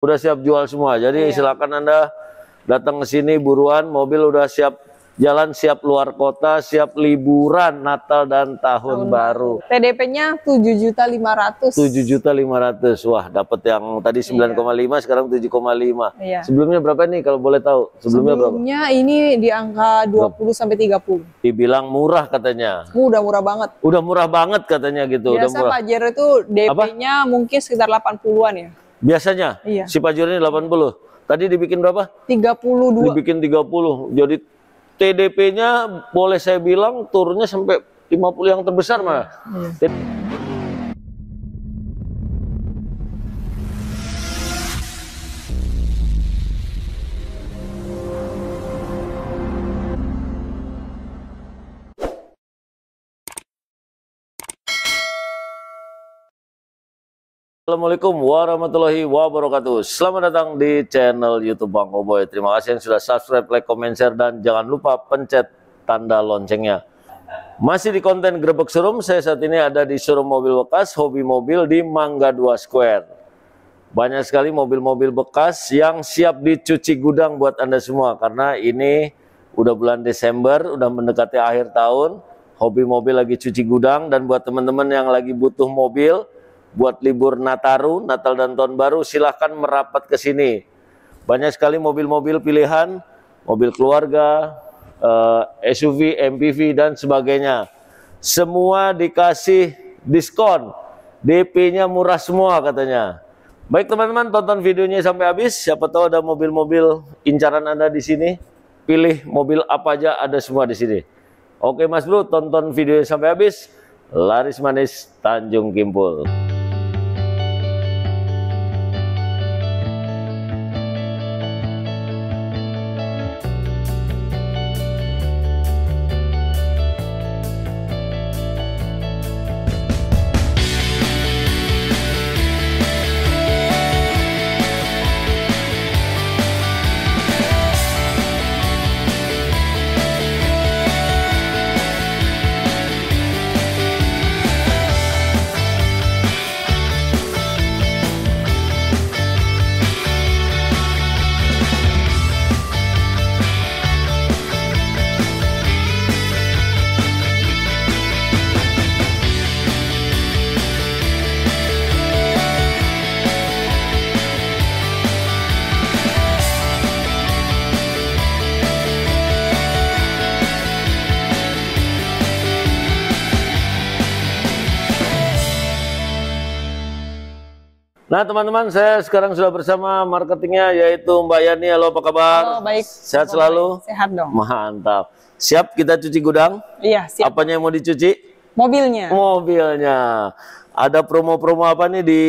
udah siap jual semua. Jadi iya. silakan Anda datang ke sini buruan, mobil udah siap jalan, siap luar kota, siap liburan Natal dan tahun, tahun baru. TDP-nya tujuh juta ratus tujuh juta ratus Wah, dapat yang tadi 9,5 iya. sekarang 7,5. Iya. Sebelumnya berapa nih kalau boleh tahu? Sebelumnya, Sebelumnya berapa? ini di angka 20 sampai 30. Dibilang murah katanya. Uh, udah murah banget. Udah murah banget katanya gitu. Biasa Udah murah. Pak Jer itu DP-nya mungkin sekitar 80-an ya. Biasanya iya. si delapan 80. Tadi dibikin berapa? 32. Dibikin 30. Jadi TDP-nya boleh saya bilang turunnya sampai 50 yang terbesar mah. Iya. Assalamualaikum warahmatullahi wabarakatuh Selamat datang di channel youtube Bang Koboy Terima kasih yang sudah subscribe, like, comment, share Dan jangan lupa pencet tanda loncengnya Masih di konten Grebek Serum Saya saat ini ada di showroom mobil bekas Hobi mobil di Mangga 2 Square Banyak sekali mobil-mobil bekas Yang siap dicuci gudang buat Anda semua Karena ini udah bulan Desember Udah mendekati akhir tahun Hobi mobil lagi cuci gudang Dan buat teman-teman yang lagi butuh mobil buat libur Nataru, Natal dan Tahun Baru, silahkan merapat ke sini. Banyak sekali mobil-mobil pilihan, mobil keluarga, eh, SUV, MPV, dan sebagainya. Semua dikasih diskon, DP-nya murah semua katanya. Baik teman-teman, tonton videonya sampai habis. Siapa tahu ada mobil-mobil incaran Anda di sini. Pilih mobil apa aja, ada semua di sini. Oke Mas Bro, tonton videonya sampai habis. Laris Manis Tanjung Kimpul. Nah teman-teman saya sekarang sudah bersama marketingnya yaitu Mbak Yani. Halo apa kabar? Halo baik. Sehat selalu? Sehat dong. Mantap. Siap kita cuci gudang? Iya siap. Apanya yang mau dicuci? Mobilnya. Mobilnya. Ada promo-promo apa nih di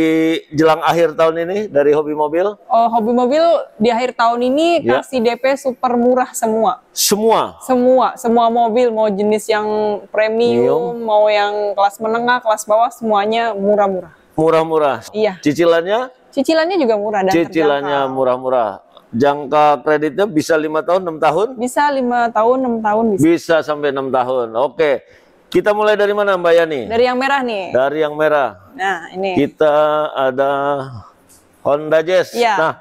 jelang akhir tahun ini dari hobi mobil? Oh, hobi mobil di akhir tahun ini ya. kasih DP super murah semua. Semua? Semua, semua mobil mau jenis yang premium, mau yang kelas menengah, kelas bawah semuanya murah-murah. Murah-murah. Iya. Cicilannya? Cicilannya juga murah dan Cicilannya murah-murah. Jangka kreditnya bisa lima tahun, enam tahun? Bisa lima tahun, enam tahun bisa. Bisa sampai enam tahun. Oke. Kita mulai dari mana Mbak Yani? Dari yang merah nih. Dari yang merah. Nah, ini. Kita ada Honda Jazz. Iya. Nah,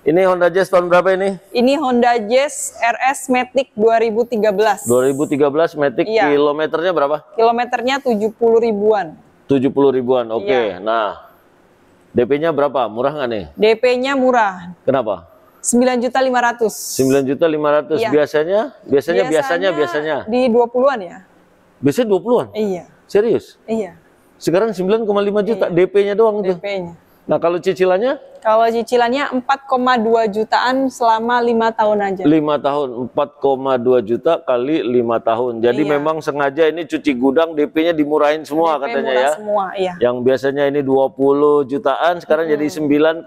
ini Honda Jazz tahun berapa ini? Ini Honda Jazz RS Matic 2013. 2013 Matic iya. kilometernya berapa? Kilometernya 70 ribuan tujuh puluh ribuan. Oke. Okay. Ya. Nah, DP-nya berapa? Murah nggak nih? DP-nya murah. Kenapa? Sembilan juta lima ratus. Sembilan juta lima ratus. Ya. Biasanya, biasanya, biasanya, biasanya. Di dua puluhan ya. Biasanya dua puluhan. Iya. Serius? Iya. Sekarang sembilan koma lima juta iya. DP-nya doang DP-nya. Nah, kalau cicilannya? Kalau cicilannya 4,2 jutaan selama lima tahun aja. lima tahun, 4,2 juta kali lima tahun. Jadi iya. memang sengaja ini cuci gudang DP-nya dimurahin semua DP katanya ya. semua, iya. Yang biasanya ini 20 jutaan sekarang hmm. jadi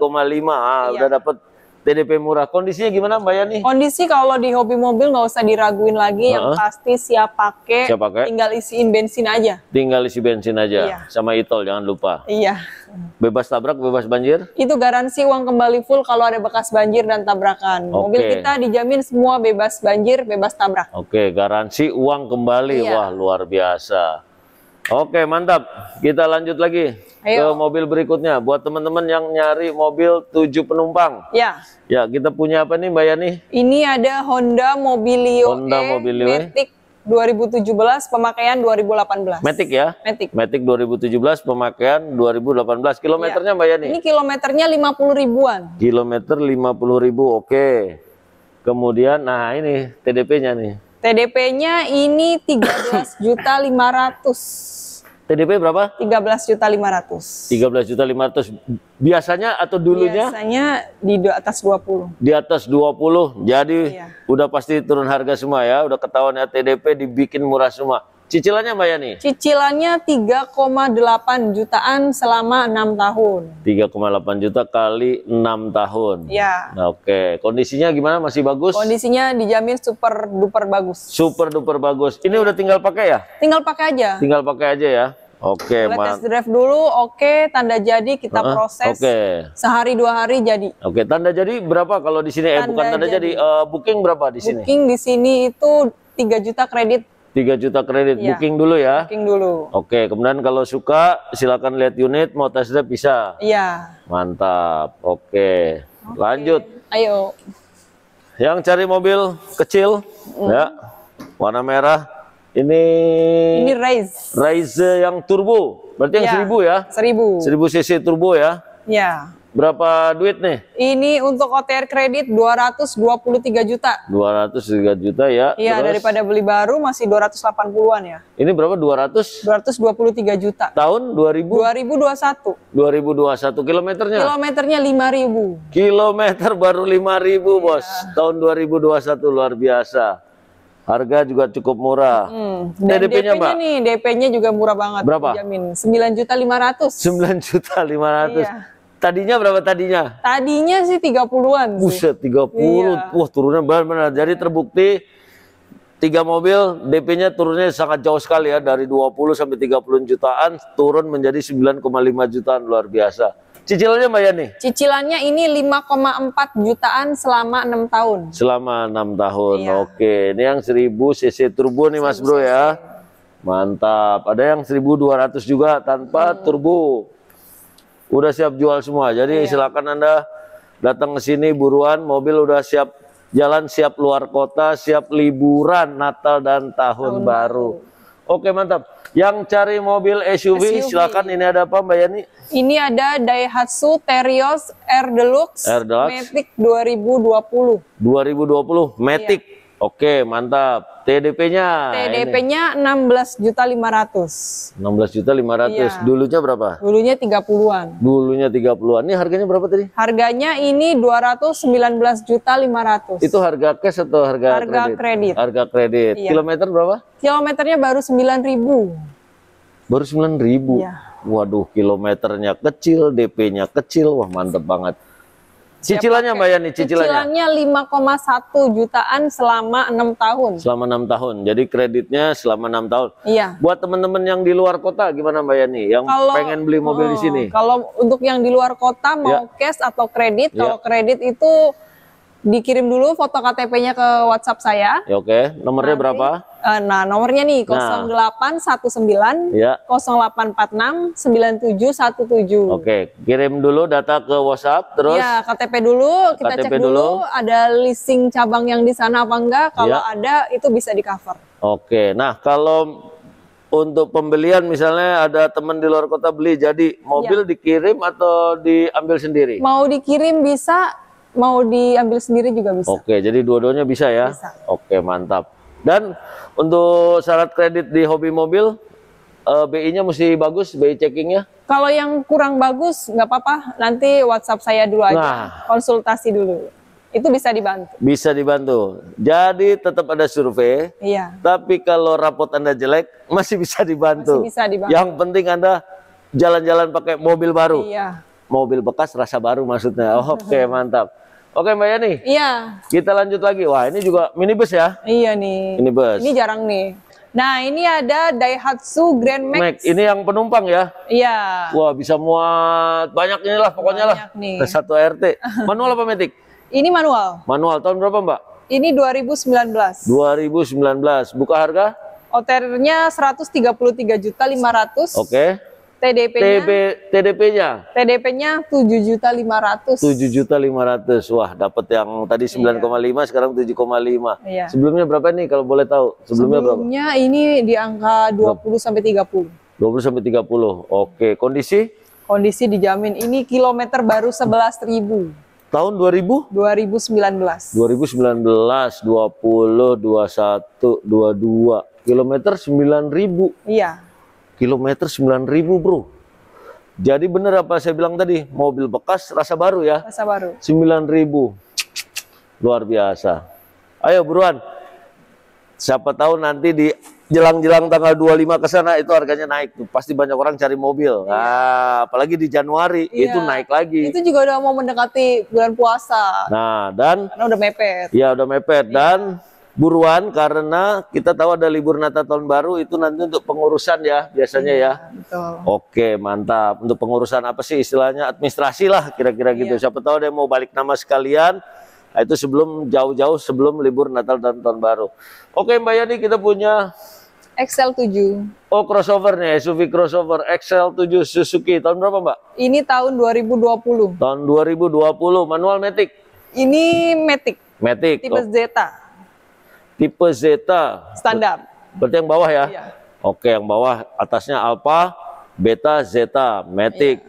9,5. Ah, iya. udah dapat TDP murah. Kondisinya gimana Mbak Yani? Kondisi kalau di hobi mobil nggak usah diraguin lagi, uh-huh. yang pasti siap pakai, siap pakai, tinggal isiin bensin aja. Tinggal isi bensin aja, iya. sama itol jangan lupa. Iya. Bebas tabrak, bebas banjir? Itu garansi uang kembali full kalau ada bekas banjir dan tabrakan. Okay. Mobil kita dijamin semua bebas banjir, bebas tabrak. Oke, okay, garansi uang kembali, iya. wah luar biasa. Oke, okay, mantap. Kita lanjut lagi. Ayo. ke mobil berikutnya buat teman-teman yang nyari mobil tujuh penumpang. Ya. Ya, kita punya apa nih Mbak Yani? Ini ada Honda Mobilio Honda e Mobilio e. Matic 2017 pemakaian 2018. Matic ya? Matic. Matic 2017 pemakaian 2018. Kilometernya ya. Mbak Yani? Ini kilometernya 50 ribuan. Kilometer 50 ribu, oke. Kemudian nah ini TDP-nya nih. TDP-nya ini 13 juta ratus. TDP berapa? 13 juta 500. 13 juta 500. Biasanya atau dulunya? Biasanya di atas 20. Di atas 20. Jadi iya. udah pasti turun harga semua ya, udah ketahuan ya TDP dibikin murah semua. Cicilannya Mbak Yani? Cicilannya 3,8 jutaan selama 6 tahun. 3,8 juta kali 6 tahun. Ya. Nah, Oke, kondisinya gimana? Masih bagus? Kondisinya dijamin super duper bagus. Super duper bagus. Ini udah tinggal pakai ya? Tinggal pakai aja. Tinggal pakai aja ya. Oke, okay, test tes drive dulu, oke, okay, tanda jadi kita uh, proses. Oke. Okay. Sehari dua hari jadi. Oke, okay, tanda jadi berapa kalau di sini? Eh, tanda eh, bukan tanda jadi, jadi uh, booking berapa di booking sini? Booking di sini itu tiga juta kredit. 3 juta kredit ya. booking dulu ya. Booking dulu. Oke, kemudian kalau suka silakan lihat unit, mau tes drive bisa. Iya. Mantap. Oke. Oke. Lanjut. Ayo. Yang cari mobil kecil mm. ya. Warna merah. Ini Ini Raise. Raise yang turbo. Berarti yang iya. ya. 1000 ya? 1000. 1000 cc turbo ya? Iya. Berapa duit nih? Ini untuk OTR kredit 223 juta. 203 juta ya. Iya, daripada beli baru masih 280-an ya. Ini berapa? 200? 223 juta. Tahun 2000? 2021. 2021 kilometernya? Kilometernya 5000. Kilometer baru 5000, iya. Bos. Tahun 2021 luar biasa. Harga juga cukup murah. Hmm. Dan DP-nya, DP-nya nih, DP-nya juga murah banget. Berapa? Jamin 9 juta 500. 9 juta 500. Iya. Tadinya berapa tadinya? Tadinya sih 30-an sih. Buset, 30. Iya. Wah, turunnya benar-benar. Jadi iya. terbukti tiga mobil DP-nya turunnya sangat jauh sekali ya dari 20 sampai 30 jutaan turun menjadi 9,5 jutaan luar biasa. Cicilannya Mbak Yani? Cicilannya ini 5,4 jutaan selama enam tahun. Selama enam tahun. Iya. Oke, ini yang 1000 cc turbo nih Mas Bro ya. Mantap. Ada yang 1200 juga tanpa hmm. turbo udah siap jual semua. Jadi yeah. silakan Anda datang ke sini buruan, mobil udah siap jalan, siap luar kota, siap liburan Natal dan tahun, tahun baru. baru. Oke, mantap. Yang cari mobil SUV, SUV. silakan ini ada apa Mbak Yani? Ini ada Daihatsu Terios R Deluxe, R Deluxe. Matic 2020. 2020 Matic. Yeah. Oke, mantap. TDP-nya. TDP-nya belas juta Enam belas juta lima ratus. Iya. Dulunya berapa? Dulunya 30-an. Dulunya 30-an. Ini harganya berapa tadi? Harganya ini belas juta ratus. Itu harga cash atau harga, harga kredit? kredit? Harga kredit. Iya. Kilometer berapa? Kilometernya baru 9.000. Baru 9.000. Iya. Waduh, kilometernya kecil, DP-nya kecil. Wah, mantap banget. Cicilannya Mbak Yani, cicilannya. Cicilannya 5,1 jutaan selama enam tahun. Selama enam tahun. Jadi kreditnya selama enam tahun. Iya. Buat teman-teman yang di luar kota gimana Mbak Yani? Yang kalau, pengen beli mobil oh, di sini? Kalau untuk yang di luar kota mau ya. cash atau kredit, ya. kalau iya. kredit itu dikirim dulu foto KTP-nya ke WhatsApp saya. Ya, Oke, nomornya Nanti, berapa? Eh, nah, nomornya nih 0819 nah. ya. 0846 9717. Oke, kirim dulu data ke WhatsApp terus. Ya, KTP dulu, kita cek dulu. dulu ada leasing cabang yang di sana apa enggak? Kalau ya. ada itu bisa di-cover. Oke. Nah, kalau untuk pembelian misalnya ada teman di luar kota beli jadi mobil ya. dikirim atau diambil sendiri? Mau dikirim bisa, mau diambil sendiri juga bisa. Oke, jadi dua-duanya bisa ya. Bisa. Oke, mantap. Dan untuk syarat kredit di hobi mobil, uh, eh, BI-nya mesti bagus, BI checkingnya. Kalau yang kurang bagus, nggak apa-apa, nanti WhatsApp saya dulu aja, nah, konsultasi dulu. Itu bisa dibantu. Bisa dibantu. Jadi tetap ada survei. Iya. Tapi kalau rapot Anda jelek, masih bisa dibantu. Masih bisa dibantu. Yang penting Anda jalan-jalan pakai mobil baru. Iya. Mobil bekas rasa baru maksudnya. Oke, okay, mantap. Oke Mbak Yani. Iya. Kita lanjut lagi. Wah ini juga minibus ya? Iya nih. Minibus. Ini jarang nih. Nah ini ada Daihatsu Grand Max. Max. Ini yang penumpang ya? Iya. Wah bisa muat banyak inilah pokoknya banyak lah. Nih. Satu RT. Manual apa metik? Ini manual. Manual tahun berapa Mbak? Ini 2019. 2019. Buka harga? Oternya 133 juta 500. Oke. TDP-nya? TDP-nya. TDP-nya 7 juta 500. 7 juta 500. Wah, dapat yang tadi 9,5 iya. sekarang 7,5. Iya. Sebelumnya berapa nih kalau boleh tahu? Sebelumnya, Sebelumnya berapa? Sebelumnya ini di angka 20 sampai 30. 20 sampai 30. Oke, kondisi? Kondisi dijamin. Ini kilometer baru 11.000. Tahun 2000? 2019. 2019, 20, 21, 22. Kilometer 9000. Iya. Kilometer 9000 bro. Jadi bener apa saya bilang tadi, mobil bekas rasa baru ya. Rasa baru. 9000. Luar biasa. Ayo buruan. Siapa tahu nanti di jelang-jelang tanggal 25 ke sana itu harganya naik Pasti banyak orang cari mobil. Iya. Nah, apalagi di Januari iya. itu naik lagi. Itu juga udah mau mendekati bulan puasa. Nah, dan karena udah mepet. Iya, udah mepet iya. dan buruan karena kita tahu ada libur Natal tahun baru itu nanti untuk pengurusan ya biasanya ya. iya, ya. Betul. Oke, mantap. Untuk pengurusan apa sih istilahnya administrasi lah kira-kira gitu. Iya. Siapa tahu dia mau balik nama sekalian. Nah, itu sebelum jauh-jauh sebelum libur Natal dan tahun baru. Oke, Mbak Yani kita punya XL7. Oh, crossovernya SUV crossover XL7 Suzuki. Tahun berapa, Mbak? Ini tahun 2020. Tahun 2020, manual matic. Ini matic. Matic. Tipe oh. Zeta tipe zeta. Standar. Berarti yang bawah ya? Iya. Oke, yang bawah atasnya Alpha, beta, zeta, matic. Iya.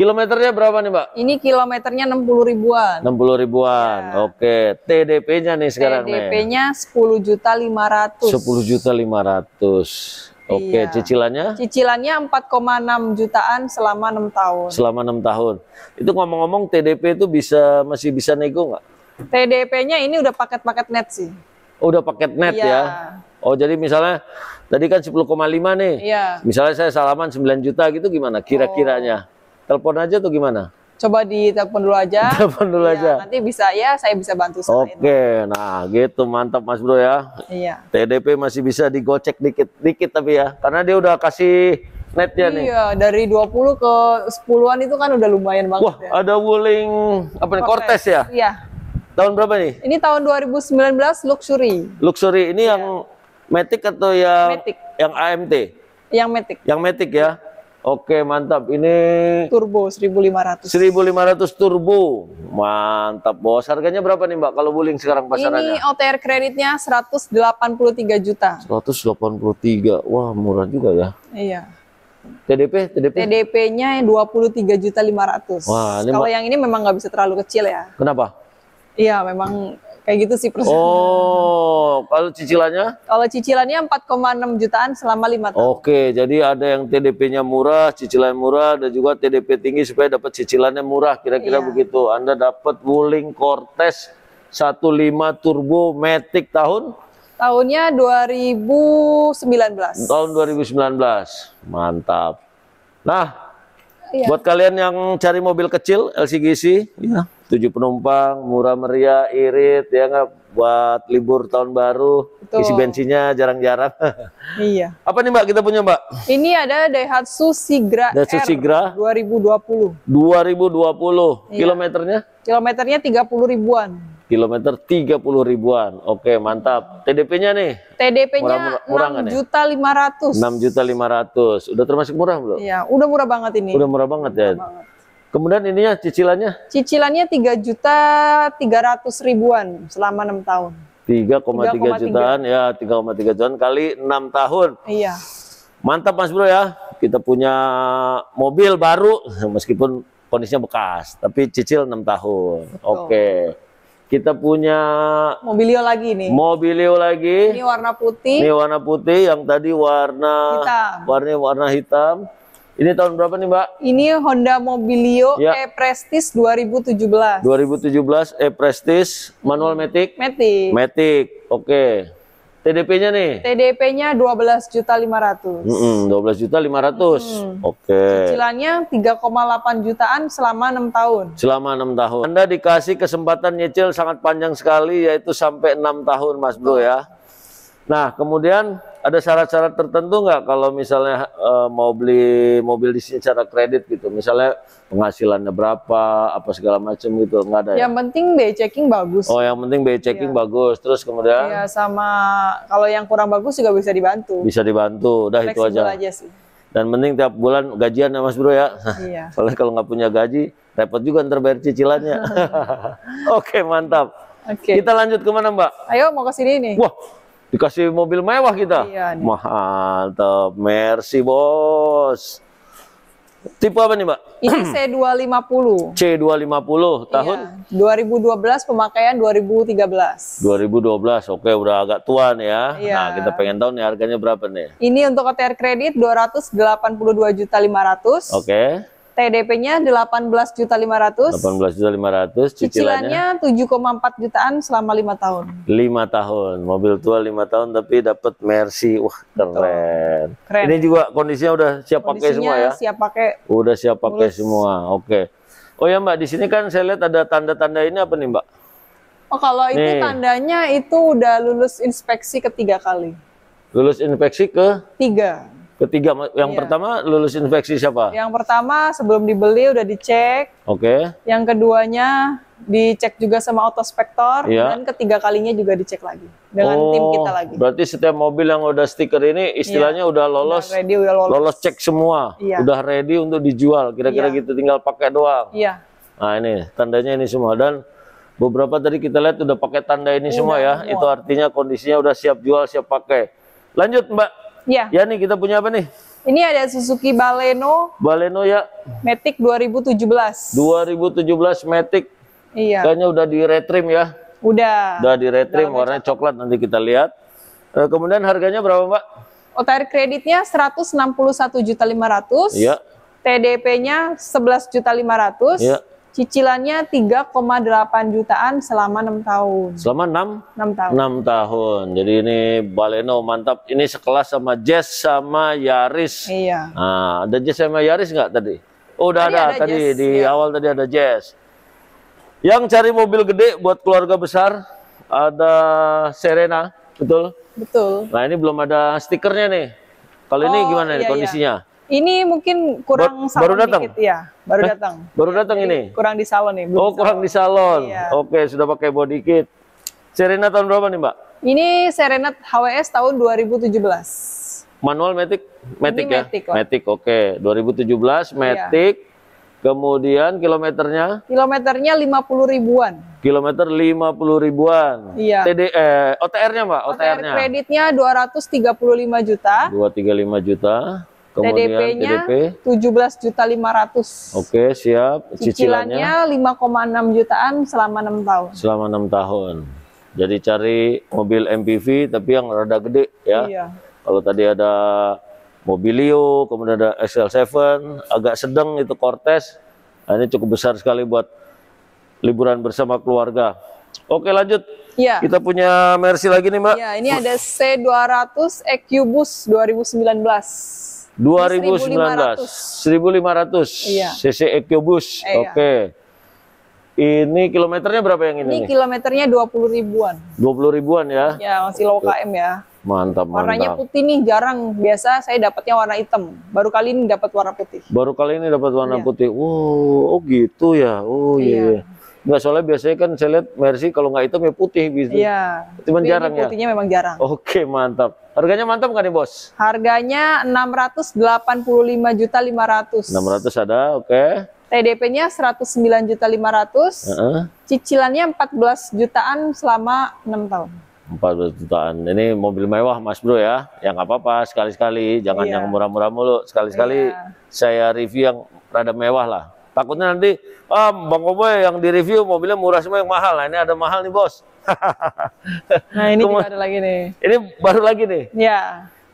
Kilometernya berapa nih, Mbak? Ini kilometernya 60 ribuan. 60 ribuan. Ya. Oke, TDP-nya nih sekarang TDP nih. TDP-nya 10 juta 500. 10 juta 500. Oke, iya. cicilannya? Cicilannya 4,6 jutaan selama 6 tahun. Selama 6 tahun. Itu ngomong-ngomong TDP itu bisa masih bisa nego nggak? TDP-nya ini udah paket-paket net sih. Oh, udah paket net ya. ya. Oh, jadi misalnya tadi kan 10,5 nih. Iya. Misalnya saya salaman 9 juta gitu gimana kira-kiranya? Oh. Telepon aja tuh gimana? Coba di telepon dulu aja. Telepon dulu ya, aja. Nanti bisa ya, saya bisa bantu Oke, okay. nah gitu mantap Mas Bro ya. Iya. TDP masih bisa digocek dikit-dikit tapi ya, karena dia udah kasih netnya iya, nih. Iya, dari 20 ke 10-an itu kan udah lumayan banget Wah, ya. ada wuling apa nih Cortez ya? Iya. Tahun berapa nih? Ini tahun 2019 luxury. Luxury ini yeah. yang Matic atau yang Matic. yang AMT? Yang Matic. Yang Matic ya. Oke, mantap. Ini turbo 1500. 1500 turbo. Mantap, Bos. Harganya berapa nih, Mbak? Kalau bowling sekarang pasarannya? Ini OTR kreditnya 183 juta. 183. Wah, murah juga ya. Iya. TDP, TDP. TDP-nya 23 juta 500. Wah, ini Kalau yang ini memang nggak bisa terlalu kecil ya. Kenapa? Iya, memang kayak gitu sih persen. Oh, kalau cicilannya? Kalau cicilannya 4,6 jutaan selama lima tahun. Oke, jadi ada yang TDP-nya murah, cicilan murah, dan juga TDP tinggi supaya dapat cicilannya murah, kira-kira iya. begitu. Anda dapat Wuling Cortez 15 Turbo Matic tahun? Tahunnya 2019. Tahun 2019. Mantap. Nah, iya. buat kalian yang cari mobil kecil LCGC, ya tujuh penumpang, murah meriah, irit, ya nggak buat libur tahun baru, Betul. isi bensinnya jarang-jarang. iya. Apa nih Mbak kita punya Mbak? Ini ada Daihatsu Sigra Daihatsu Sigra 2020. 2020. Iya. Kilometernya? Kilometernya 30 ribuan. Kilometer 30 ribuan. Oke, mantap. TDP-nya nih? TDP-nya enam juta lima ratus. Enam juta lima ratus. Udah termasuk murah belum? Iya, udah murah banget ini. Udah murah banget udah ya. Kemudian ininya cicilannya? Cicilannya tiga juta tiga ratus ribuan selama enam tahun. Tiga koma tiga jutaan ya tiga koma tiga jutaan kali enam tahun. Iya. Mantap Mas Bro ya. Kita punya mobil baru meskipun kondisinya bekas, tapi cicil enam tahun. Betul. Oke. Kita punya mobilio lagi nih. Mobilio lagi. Ini warna putih. Ini warna putih yang tadi warna hitam. warna warna hitam. Ini tahun berapa nih, Mbak? Ini Honda Mobilio ya. E-Prestige 2017. 2017 E-Prestige manual matic? Matic. Matic. Oke. Okay. TDP-nya nih? TDP-nya 12 juta 500. Mm -hmm. 12 juta 500. Mm -hmm. Oke. Okay. Cicilannya 3,8 jutaan selama 6 tahun. Selama 6 tahun. Anda dikasih kesempatan nyicil sangat panjang sekali yaitu sampai 6 tahun Mas Bro ya. Nah, kemudian ada syarat-syarat tertentu nggak kalau misalnya uh, mau beli mobil di sini secara kredit gitu? Misalnya penghasilannya berapa, apa segala macam gitu nggak ada? Ya? Yang ya? penting BI checking bagus. Oh, yang penting BI checking ya. bagus. Terus kemudian? Iya sama kalau yang kurang bagus juga bisa dibantu. Bisa dibantu, udah itu aja. aja sih. Dan penting tiap bulan gajian ya Mas Bro ya. Iya. Soalnya kalau nggak punya gaji repot juga ntar bayar cicilannya. Oke mantap. Oke. Okay. Kita lanjut kemana Mbak? Ayo mau ke sini nih. Wah Dikasih mobil mewah kita. Iya, Mahal, Mercy bos. Tipe apa nih mbak? Ini C250. C250 tahun? Iya, 2012 pemakaian 2013. 2012, oke udah agak tua nih ya. Iya. Nah kita pengen tahu nih harganya berapa nih? Ini untuk OTR kredit 282.500. Oke. TDP-nya juta 18.500. 500. cicilannya, cicilannya 7,4 jutaan selama 5 tahun. 5 tahun, mobil tua 5 tahun tapi dapat Mercy. Wah, keren. keren. Ini juga kondisinya udah siap kondisinya pakai semua ya. siap pakai. Udah siap pakai semua. Oke. Okay. Oh ya, Mbak, di sini kan saya lihat ada tanda-tanda ini apa nih, Mbak? Oh, kalau nih. itu tandanya itu udah lulus inspeksi ketiga kali. Lulus inspeksi ke? Tiga Ketiga yang iya. pertama lulus infeksi siapa? Yang pertama sebelum dibeli udah dicek. Oke. Okay. Yang keduanya dicek juga sama autospektor iya. dan ketiga kalinya juga dicek lagi dengan oh, tim kita lagi. Berarti setiap mobil yang udah stiker ini istilahnya iya. udah lolos. Udah ready udah lolos. Lolos cek semua. Iya. Udah ready untuk dijual. Kira-kira iya. gitu tinggal pakai doang. Iya. Nah, ini tandanya ini semua dan beberapa tadi kita lihat udah pakai tanda ini udah, iya, semua ya. Semua. Itu artinya kondisinya udah siap jual, siap pakai. Lanjut, Mbak. Iya. Ya nih kita punya apa nih? Ini ada Suzuki Baleno. Baleno ya. Matic 2017. 2017 Matic. Iya. Kayaknya udah di retrim ya. Udah. Udah di retrim warnanya coklat nanti kita lihat. Uh, kemudian harganya berapa, Mbak? OTR kreditnya 161.500. Iya. TDP-nya 11.500. Iya. Cicilannya 3,8 jutaan selama 6 tahun. Selama 6? 6 tahun. 6 tahun. Jadi ini Baleno mantap. Ini sekelas sama Jazz sama Yaris. Iya. Nah, ada Jazz sama Yaris nggak tadi? Oh, udah tadi ada. ada tadi jazz, di iya. awal tadi ada Jazz. Yang cari mobil gede buat keluarga besar ada Serena, betul? Betul. Nah, ini belum ada stikernya nih. Kalau oh, ini gimana iya, nih iya. kondisinya? Ini mungkin kurang Bar baru datang. Dikit, ya, baru Hah? Eh, datang. Baru ya, datang ini. Kurang di salon nih. Belum oh, kurang di salon. Iya. Oke, sudah pakai body kit. Serena tahun berapa nih, Mbak? Ini Serena HWS tahun 2017. Manual Matic? Matic ini ya? Matic, Matic oke. Okay. Iya. 2017 Matic. Iya. Kemudian kilometernya? Kilometernya 50 ribuan. Kilometer 50 ribuan. Iya. TD eh, OTR-nya, Mbak, OTR-nya. OTR kreditnya 235 juta. 235 juta. Kemudian TDP-nya lima ratus. Oke, siap. Cicilannya, Cicilannya 5,6 jutaan selama 6 tahun. Selama 6 tahun. Jadi cari mobil MPV tapi yang rada gede ya. Iya. Kalau tadi ada Mobilio, kemudian ada XL7, agak sedang itu Cortez. Nah, ini cukup besar sekali buat liburan bersama keluarga. Oke, lanjut. Iya. Kita punya Mercy lagi nih, Mbak. Iya. ini ada C200 EQ Bus 2019. 2019 1500 iya. cc EcoBus eh, iya. oke okay. ini kilometernya berapa yang ini ini kilometernya 20 ribuan 20 ribuan ya ya masih low KM ya mantap warnanya mantap. putih nih jarang biasa saya dapatnya warna hitam baru kali ini dapat warna putih baru kali ini dapat warna iya. putih wow oh gitu ya oh iya, iya. iya. Enggak soalnya biasanya kan saya lihat Mercy kalau nggak hitam ya putih gitu. Iya. Cuman jarang ya. Putihnya memang jarang. Oke, mantap. Harganya mantap nggak nih, Bos? Harganya 685 juta 500. 600 ada, oke. Okay. TDP-nya 109 juta 500. Uh -huh. Cicilannya 14 jutaan selama 6 tahun. 14 jutaan. Ini mobil mewah Mas Bro ya. yang nggak apa-apa sekali-sekali, jangan iya. yang murah-murah mulu. Sekali-sekali iya. saya review yang rada mewah lah. Takutnya nanti, ah, Bang Koboy yang direview mobilnya murah semua yang mahal. Nah, ini ada mahal nih, Bos. nah, ini baru lagi nih. Ini baru lagi nih? Iya.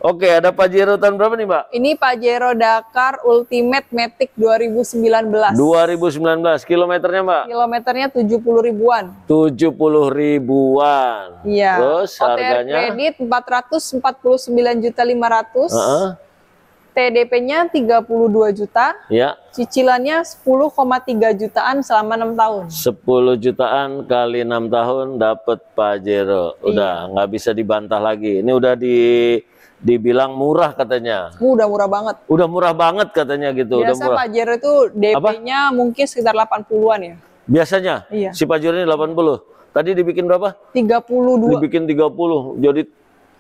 Oke, ada Pajero tahun berapa nih, Mbak? Ini Pajero Dakar Ultimate Matic 2019. 2019. Kilometernya, Mbak? Kilometernya 70 ribuan. 70 ribuan. Iya. Terus OTR harganya? kredit 449.500. Uh -huh. TDP-nya 32 juta. Ya. Cicilannya 10,3 jutaan selama 6 tahun. 10 jutaan kali 6 tahun dapat Pajero. Iya. Udah nggak iya. bisa dibantah lagi. Ini udah di dibilang murah katanya. Udah murah banget. Udah murah banget katanya gitu. Biasa udah murah. Pajero itu DP-nya mungkin sekitar 80-an ya. Biasanya? Iya. Si Pajero ini 80. Tadi dibikin berapa? 32. Dibikin 30. Jadi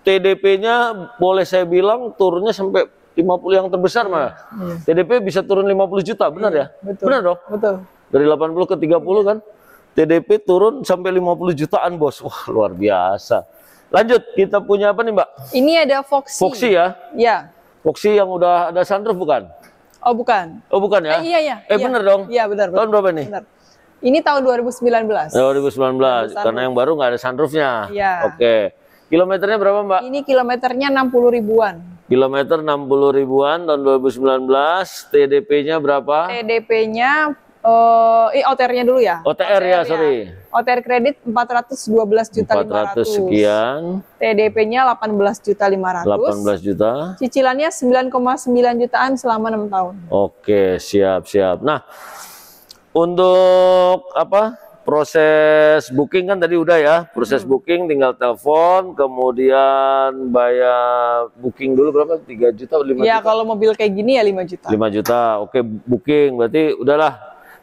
TDP-nya boleh saya bilang turunnya sampai 50 yang terbesar mah. Iya. TDP bisa turun 50 juta, benar iya, ya? Betul. Benar dong? Betul. Dari 80 ke 30 iya. kan? TDP turun sampai 50 jutaan, Bos. Wah, luar biasa. Lanjut, kita punya apa nih, Mbak? Ini ada Foxy. Foxy ya? Iya. Foxy yang udah ada sunroof bukan? Oh, bukan. Oh, bukan ya? Eh, iya, iya. Eh, iya. benar dong? Iya, benar, Tahun berapa nih? Benar. Ini tahun 2019. 2019, 2019. karena yang baru nggak ada sunroofnya. Iya. Oke. Kilometernya berapa, Mbak? Ini kilometernya 60 ribuan. Kilometer 60 ribuan tahun 2019, TDP-nya berapa? TDP-nya uh, eh OTR-nya dulu ya. OTR, OTR ya, sorry. OTR kredit 412 juta 400 500. sekian. TDP-nya 18 juta 500. 18 juta. Cicilannya 9,9 jutaan selama 6 tahun. Oke, siap, siap. Nah, untuk apa? proses booking kan tadi udah ya proses hmm. booking tinggal telepon kemudian bayar booking dulu berapa 3 juta 5 ya, juta ya kalau mobil kayak gini ya 5 juta 5 juta oke booking berarti udahlah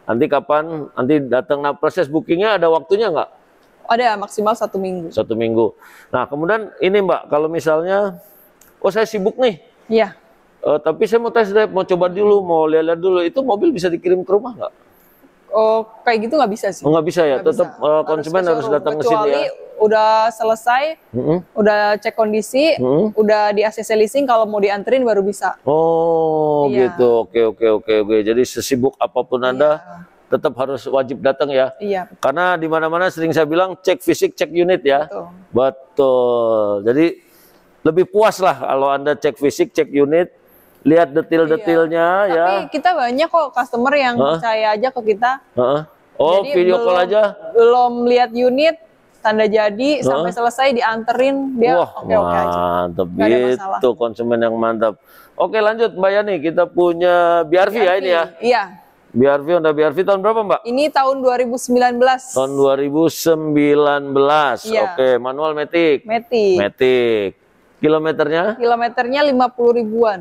nanti kapan nanti datang nah proses bookingnya ada waktunya nggak ada maksimal satu minggu satu minggu nah kemudian ini mbak kalau misalnya oh saya sibuk nih iya uh, tapi saya mau tes drive mau coba dulu mau lihat-lihat dulu itu mobil bisa dikirim ke rumah nggak oh, kayak gitu nggak bisa sih. Oh, nggak bisa ya, gak tetap bisa. Uh, konsumen harus, harus datang ke sini ya. udah selesai, mm -hmm. udah cek kondisi, mm -hmm. udah di ACC leasing kalau mau dianterin baru bisa. Oh, iya. gitu. Oke, oke, oke, oke. Jadi sesibuk apapun Anda iya. tetap harus wajib datang ya. Iya. Karena di mana-mana sering saya bilang cek fisik, cek unit ya. Betul. Betul. Jadi lebih puas lah kalau Anda cek fisik, cek unit, lihat detil-detilnya iya. ya. Tapi kita banyak kok customer yang huh? percaya aja ke kita. Huh? Oh, Jadi video call aja. Belum lihat unit tanda jadi huh? sampai selesai dianterin dia oke oke aja. Mantap gitu konsumen yang mantap. Oke, lanjut Mbak Yani, kita punya BRV, BRV ya ini ya. Iya. BRV Honda BRV tahun berapa Mbak? Ini tahun 2019. Tahun 2019. Iya. Oke, manual metik. Metik. Metik. Kilometernya? Kilometernya 50 ribuan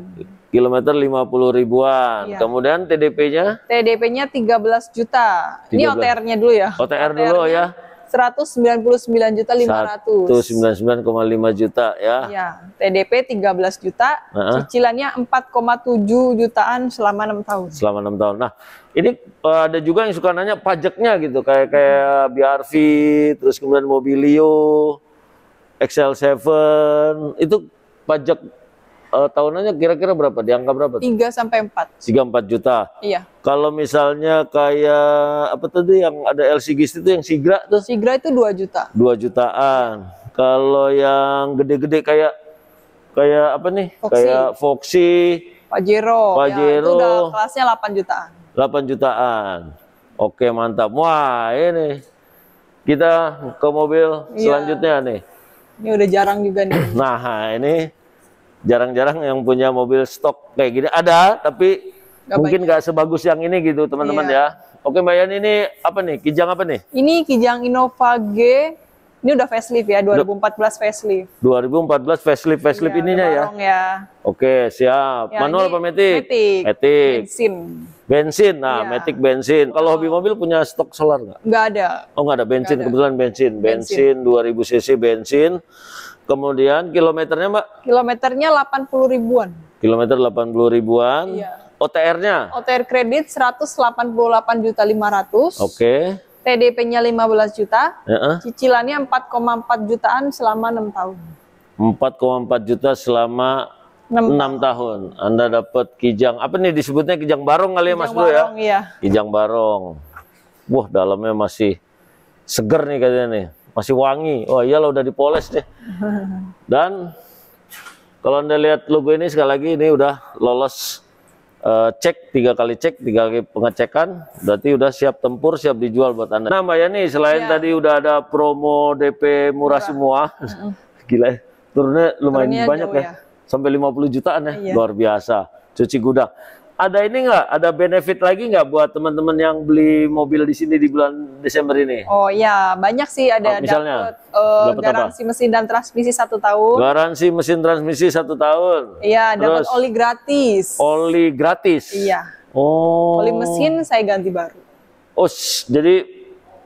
kilometer 50 ribuan. Iya. Kemudian TDP-nya? TDP-nya 13 juta. 13. Ini OTR-nya dulu ya. OTR, OTR dulu ya. 199 juta 500. 199,5 juta ya. Iya. TDP 13 juta, nah. cicilannya 4,7 jutaan selama 6 tahun. Selama 6 tahun. Nah, ini eh, ada juga yang suka nanya pajaknya gitu kayak kayak BRV, terus kemudian Mobilio, XL7, itu pajak uh, tahunannya kira-kira berapa? Di angka berapa? tiga sampai empat tiga empat juta. Iya. Kalau misalnya kayak apa tadi yang ada LCGC itu yang Sigra tuh? Sigra itu dua juta. dua jutaan. Kalau yang gede-gede kayak kayak apa nih? Foxy. Kayak Foxy, Pajero. Pajero. Ya, itu udah kelasnya 8 jutaan. 8 jutaan. Oke, mantap. Wah, ini kita ke mobil iya. selanjutnya nih. Ini udah jarang juga nih. Nah, ini jarang-jarang yang punya mobil stok kayak gini ada tapi gak mungkin nggak sebagus yang ini gitu teman-teman yeah. ya oke mbak Yani ini apa nih kijang apa nih ini kijang Innova G ini udah facelift ya, 2014 facelift. 2014 facelift, facelift iya, ininya ya. ya. Oke, siap. Ya, Manual apa metik? Metik. metik. Bensin. Bensin, nah ya. metik bensin. Kalau hobi mobil punya stok solar nggak? Nggak ada. Oh nggak ada, bensin, ada. kebetulan bensin. Bensin, bensin 2000 cc bensin. Kemudian kilometernya mbak? Kilometernya 80 ribuan. Kilometer 80 ribuan. Iya. OTR-nya? OTR kredit 188 juta 500. Oke. TDP-nya 15 juta, uh-uh. cicilannya 4,4 jutaan selama enam tahun. 4,4 juta selama 6, 6 tahun. Anda dapat kijang, apa nih disebutnya kijang barong kali ya Mas Bro ya? Iya. Kijang barong. Wah, dalamnya masih seger nih katanya nih. Masih wangi. Wah, lo udah dipoles deh. Dan kalau Anda lihat logo ini sekali lagi ini udah lolos Uh, cek tiga kali cek tiga kali pengecekan berarti udah siap tempur siap dijual buat anda nah mbak Yani selain ya. tadi udah ada promo DP murah, murah. semua uh ya gila turunnya lumayan Turunnya banyak ya. ya sampai 50 jutaan ya, iya. luar biasa cuci gudang ada ini nggak? Ada benefit lagi nggak buat teman-teman yang beli mobil di sini di bulan Desember ini? Oh iya, banyak sih ada oh, misalnya, dapet, uh, garansi apa? mesin dan transmisi satu tahun. Garansi mesin transmisi satu tahun. Iya, dapat oli gratis. Oli gratis. Iya. Oh. Oli mesin saya ganti baru. Oh, jadi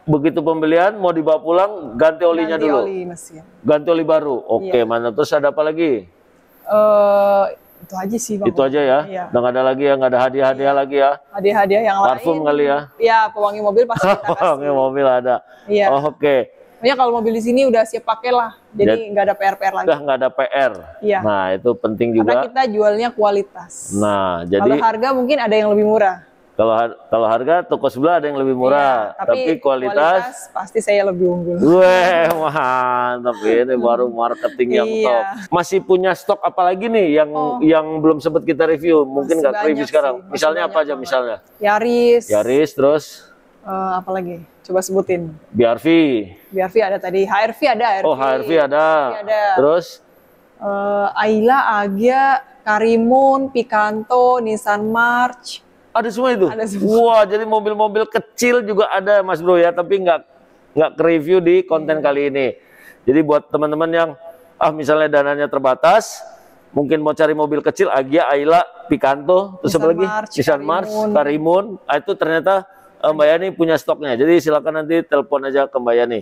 begitu pembelian mau dibawa pulang ganti olinya ganti dulu. Ganti oli mesin. Ganti oli baru. Oke, iya. mana terus ada apa lagi? Uh, itu aja sih bang itu aja ya iya. nggak ada lagi ya nggak ada hadiah hadiah iya. lagi ya hadiah hadiah yang parfum lain, kali ya ya pewangi mobil pasti pewangi mobil ada iya. oh, oke okay. Ya kalau mobil di sini udah siap pakai lah, jadi nggak ada PR-PR lagi. nggak ada PR. Iya. Nah itu penting juga. Karena kita jualnya kualitas. Nah jadi. Kalau harga mungkin ada yang lebih murah. Kalau har kalau harga toko sebelah ada yang lebih murah, iya, tapi, tapi kualitas, kualitas pasti saya lebih unggul. Weh, mantap ini baru marketing yang iya. top. Masih punya stok apa lagi nih yang oh. yang belum sempat kita review? Mungkin nggak review sih, Misalnya apa aja Apa? misalnya? Yaris. Yaris terus uh, apa lagi? Coba sebutin. BRV. BRV ada tadi. HRV ada. HRV. Oh, HRV ada. HRV ada. Terus uh, eh, Aila, Agia, Karimun, Picanto, Nissan March ada semua itu. Ada semua. Wah, jadi mobil-mobil kecil juga ada Mas Bro ya, tapi nggak nggak review di konten iya. kali ini. Jadi buat teman-teman yang ah misalnya dananya terbatas, mungkin mau cari mobil kecil Agia, Ayla, Picanto, terus apa lagi? Nissan Mars, Karimun. Ah, itu ternyata eh, Mbak Yani punya stoknya. Jadi silakan nanti telepon aja ke Mbak Yani.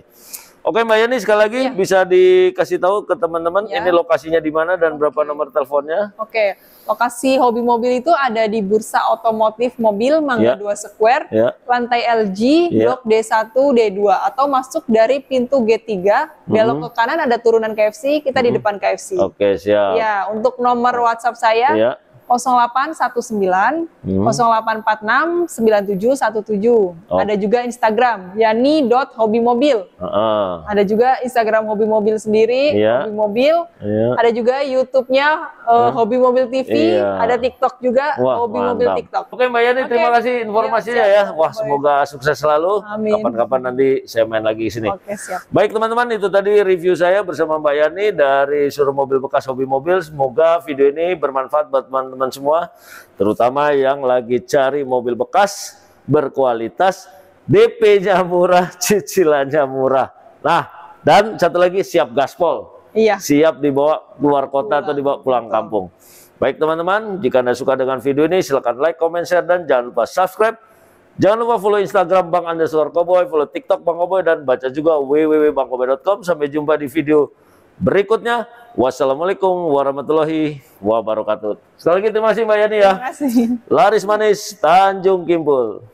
Oke Mbak Yani sekali lagi ya. bisa dikasih tahu ke teman-teman ya. ini lokasinya di mana dan berapa nomor teleponnya? Oke, lokasi hobi mobil itu ada di Bursa Otomotif Mobil Mangga ya. 2 Square, ya. lantai LG, ya. blok D1 D2 atau masuk dari pintu G3, mhm. belok hmm. ke kanan ada turunan KFC, kita hmm. di mhm. depan KFC. Oke, siap. Ya, untuk nomor WhatsApp saya ya. 0819 hmm. 0846 9717. Oh. Ada juga Instagram yani dot hobi mobil. Uh -uh. Ada juga Instagram hobi mobil sendiri, yeah. hobi mobil. Yeah. Ada juga YouTube-nya uh, eh, huh? hobi mobil TV, yeah. ada TikTok juga Wah, hobi mantap. mobil TikTok. Oke Mbak Yani, okay. terima kasih informasinya iya, ya. ya. Wah, semoga sukses selalu. Kapan-kapan nanti saya main lagi sini. Oke, siap. Baik teman-teman, itu tadi review saya bersama Mbak Yani dari Suruh Mobil Bekas Hobi Mobil. Semoga video ini bermanfaat buat teman-teman teman-teman semua, terutama yang lagi cari mobil bekas berkualitas, DP-nya murah, cicilannya murah. Nah, dan satu lagi siap gaspol. Iya. Siap dibawa keluar kota pulang. atau dibawa pulang kampung. Baik teman-teman, jika Anda suka dengan video ini silahkan like, comment, share, dan jangan lupa subscribe. Jangan lupa follow Instagram Bang Andes Koboy, follow TikTok Bang Koboy, dan baca juga www.bangkoboy.com. Sampai jumpa di video Berikutnya, wassalamualaikum warahmatullahi wabarakatuh. Sekali lagi terima kasih Mbak Yani ya. Terima kasih. Laris Manis, Tanjung Kimpul.